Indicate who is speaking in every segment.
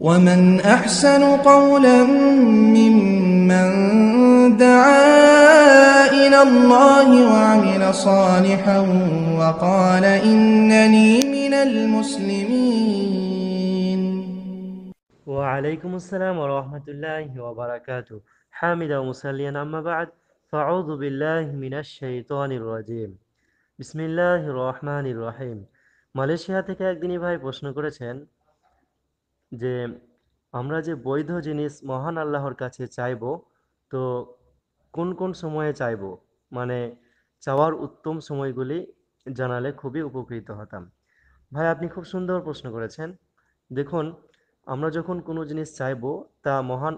Speaker 1: ومن أحسن قولا ممن دعا إلى الله وعمل صالحا وقال إنني من المسلمين وعليكم السلام ورحمة الله وبركاته حامدا ومسليا أما بعد فأعوذ بالله من الشيطان الرجيم بسم الله الرحمن الرحيم Malaysia থেকে একদিনই ভাই প্রশ্ন করেছেন যে আমরা যে বৈধ জিনিস মহান আল্লাহর কাছে চাইব তো কোন কোন সময়ে চাইব মানে চাওয়ার উত্তম সময়গুলি জানালে খুবই উপকৃত হতাম ভাই আপনি খুব সুন্দর প্রশ্ন করেছেন দেখুন আমরা যখন কোনো জিনিস চাইব তা মহান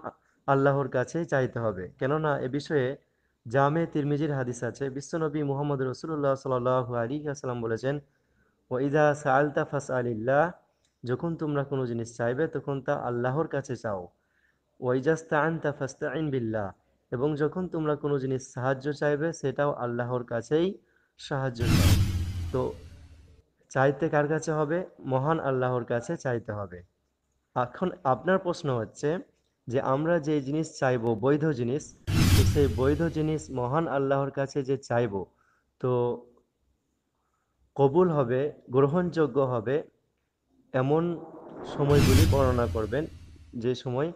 Speaker 1: আল্লাহর কাছে চাইতে হবে কেননা এ বিষয়ে জামে তিরমিজির হাদিস আছে বিশ্বনবী মোহাম্মদ রসুল্লাহ সাল আলী আসসালাম বলেছেন ও ইদা সা ফাস আলিল্লাহ যখন তোমরা কোনো জিনিস চাইবে তখন তা আল্লাহর কাছে চাও ওয়াইজাস্তা আন তা ফাস্তা আইন বিল্লাহ এবং যখন তোমরা কোনো জিনিস সাহায্য চাইবে সেটাও আল্লাহর কাছেই সাহায্য চাও তো চাইতে কার কাছে হবে মহান আল্লাহর কাছে চাইতে হবে এখন আপনার প্রশ্ন হচ্ছে যে আমরা যে জিনিস চাইব বৈধ জিনিস তো সেই বৈধ জিনিস মহান আল্লাহর কাছে যে চাইব তো কবুল হবে গ্রহণযোগ্য হবে এমন সময়গুলি বর্ণনা করবেন যে সময়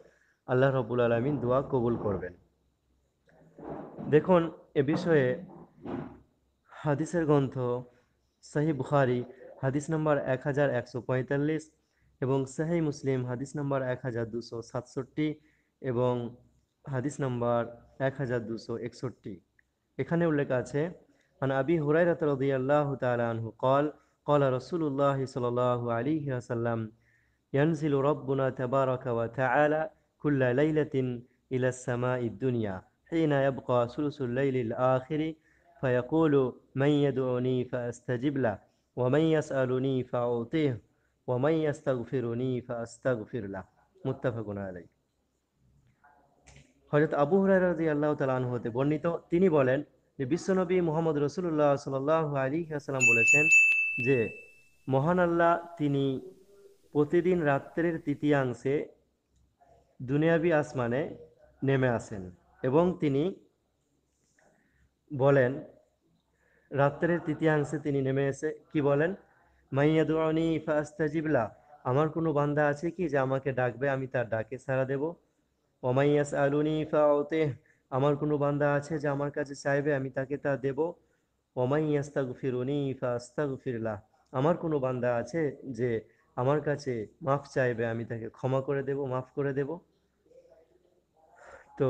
Speaker 1: আল্লাহ রবুল আলমিন দোয়া কবুল করবেন দেখুন এ বিষয়ে হাদিসের গ্রন্থ সাহি বুখারি হাদিস নম্বর এক হাজার একশো পঁয়তাল্লিশ এবং সাহি মুসলিম হাদিস নম্বর এক হাজার দুশো সাতষট্টি এবং হাদিস নম্বর এক হাজার দুশো একষট্টি এখানে উল্লেখ আছে আন আবি হুরাই রাত রদি আল্লাহ তালা আনহু কল قال رسول الله صلى الله عليه وسلم ينزل ربنا تبارك وتعالى كل ليلة إلى السماء الدنيا حين يبقى ثلث الليل الآخر فيقول من يدعوني فأستجب له ومن يسألني فأعطيه ومن يستغفرني فأستغفر له متفق عليه হজরত আবু الله আল্লাহ তালান হতে বর্ণিত তিনি বলেন যে বিশ্বনবী মোহাম্মদ রসুল্লাহ সাল আলী আসালাম বলেছেন যে মহান আল্লাহ তিনি প্রতিদিন রাত্রের তৃতীয়াংশে দুনিয়াবি আসমানে নেমে আসেন এবং তিনি বলেন রাত্রের তৃতীয়াংশে তিনি নেমে এসে কি বলেন মাইয়াদুনি ফাস্তাজিবলা আমার কোনো বান্ধা আছে কি যে আমাকে ডাকবে আমি তার ডাকে সাড়া দেব ওমাইয়াস আলুনি ফাওতে আমার কোনো বান্ধা আছে যে আমার কাছে চাইবে আমি তাকে তা দেব ওমাইয়াস্তাগ ফিরুনি ফাস্তাগ ফিরলা আমার কোনো বান্দা আছে যে আমার কাছে মাফ চাইবে আমি তাকে ক্ষমা করে দেব মাফ করে দেব তো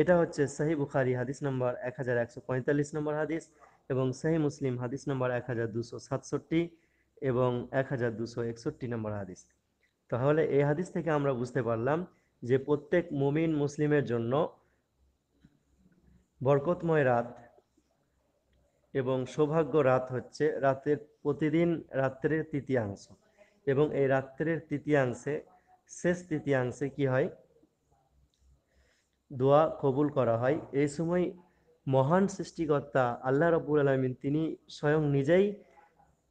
Speaker 1: এটা হচ্ছে সাহি বুখারি হাদিস নাম্বার এক হাজার একশো পঁয়তাল্লিশ নম্বর হাদিস এবং সাহি মুসলিম হাদিস নাম্বার এক হাজার দুশো সাতষট্টি এবং এক হাজার দুশো একষট্টি নম্বর হাদিস তাহলে এই হাদিস থেকে আমরা বুঝতে পারলাম যে প্রত্যেক মুমিন মুসলিমের জন্য বরকতময় রাত এবং সৌভাগ্য রাত হচ্ছে রাতের প্রতিদিন রাত্রের তৃতীয়াংশ এবং এই রাত্রের তৃতীয়াংশে শেষ তৃতীয়াংশে কি হয় দোয়া কবুল করা হয় এই সময় মহান সৃষ্টিকর্তা আল্লাহ রবুল আলমিন তিনি স্বয়ং নিজেই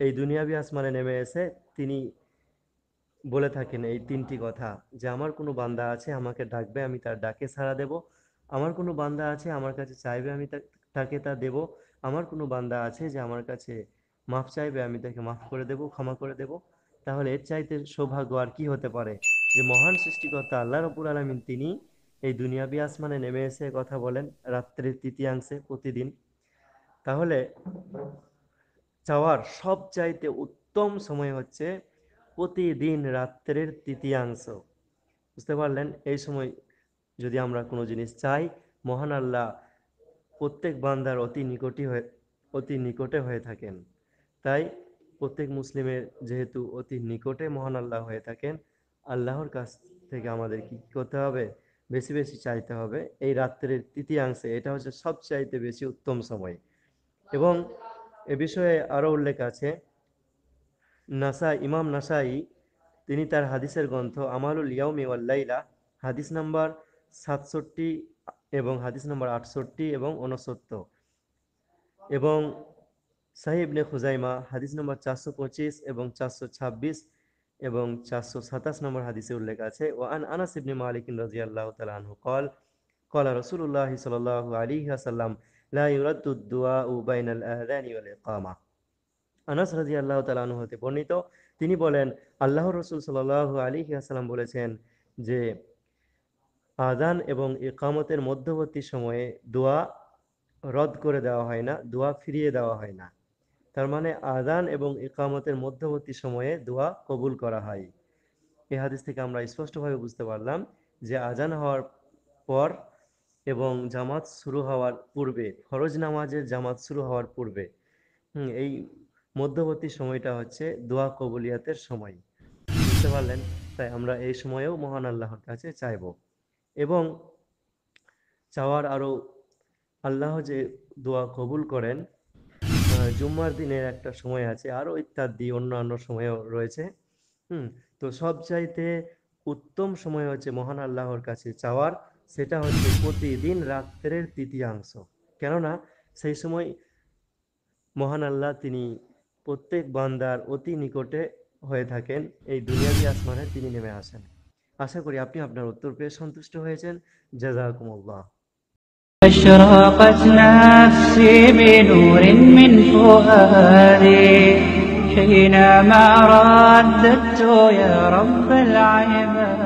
Speaker 1: এই দুনিয়াবি আসমানে নেমে এসে তিনি বলে থাকেন এই তিনটি কথা যে আমার কোনো বান্দা আছে আমাকে ডাকবে আমি তার ডাকে সাড়া দেব আমার কোনো বান্দা আছে আমার কাছে চাইবে আমি তাকে তা দেব আমার কোনো বান্দা আছে যে আমার কাছে মাফ চাইবে আমি তাকে মাফ করে দেব ক্ষমা করে দেব তাহলে এর চাইতে সৌভাগ্য আর কি হতে পারে যে মহান সৃষ্টিকর্তা আল্লাহ রবুল আলমিন তিনি এই দুনিয়াবি আসমানে নেমে এসে কথা বলেন রাত্রের তৃতীয়াংশে প্রতিদিন তাহলে চাওয়ার সব চাইতে উত্তম সময় হচ্ছে প্রতিদিন রাত্রের তৃতীয়াংশ বুঝতে পারলেন এই সময় যদি আমরা কোনো জিনিস চাই মহান আল্লাহ প্রত্যেক বান্দার অতি নিকটই হয়ে অতি নিকটে হয়ে থাকেন তাই প্রত্যেক মুসলিমের যেহেতু অতি নিকটে মহান আল্লাহ হয়ে থাকেন আল্লাহর কাছ থেকে আমাদের কি করতে হবে বেশি বেশি চাইতে হবে এই রাত্রের তৃতীয়াংশে এটা হচ্ছে সবচাইতে বেশি উত্তম সময় এবং এ বিষয়ে আরও উল্লেখ আছে নাসা ইমাম নাসাই তিনি তার হাদিসের গ্রন্থ আমালুল ইয়াউমি ওয়াল্লাইলা হাদিস নাম্বার সাতষট্টি এবং হাদিস নম্বর আটষট্টি এবং ঊনসত্তর এবং সাহিবনে খুজাইমা হাদিস নম্বর চারশো পঁচিশ এবং চারশো ছাব্বিশ এবং চারশো সাতাশ নম্বর হাদিসে উল্লেখ আছে ও আন আনাস ইবনে মালিক রাজি আল্লাহ তালু কল কলা রসুল্লাহ সাল আলী আসাল্লাম আনাস রাজি আল্লাহ তালু হতে বর্ণিত তিনি বলেন আল্লাহ রসুল সাল আলী আসাল্লাম বলেছেন যে আজান এবং ইকামতের মধ্যবর্তী সময়ে দোয়া রদ করে দেওয়া হয় না দোয়া ফিরিয়ে দেওয়া হয় না তার মানে আজান এবং ইকামতের মধ্যবর্তী সময়ে দোয়া কবুল করা হয় এ হাদিস থেকে আমরা স্পষ্টভাবে বুঝতে পারলাম যে আজান হওয়ার পর এবং জামাত শুরু হওয়ার পূর্বে ফরজ নামাজের জামাত শুরু হওয়ার পূর্বে এই মধ্যবর্তী সময়টা হচ্ছে দোয়া কবুলিয়াতের সময় বুঝতে পারলেন তাই আমরা এই সময়েও মহান আল্লাহর কাছে চাইব এবং চাওয়ার আরও আল্লাহ যে দোয়া কবুল করেন জুম্মার দিনের একটা সময় আছে আরও ইত্যাদি অন্যান্য সময়ও রয়েছে হুম তো সব চাইতে উত্তম সময় হচ্ছে মহান আল্লাহর কাছে চাওয়ার সেটা হচ্ছে প্রতিদিন রাত্রের তৃতীয়াংশ কেননা সেই সময় মহান আল্লাহ তিনি প্রত্যেক বান্দার অতি নিকটে হয়ে থাকেন এই দুনিয়াদি আসমানে তিনি নেমে আসেন আশা করি আপনি আপনার উত্তর পেয়ে সন্তুষ্ট হয়েছেন জাজাকুমুল্লাহ حينما মারা يا رب العباد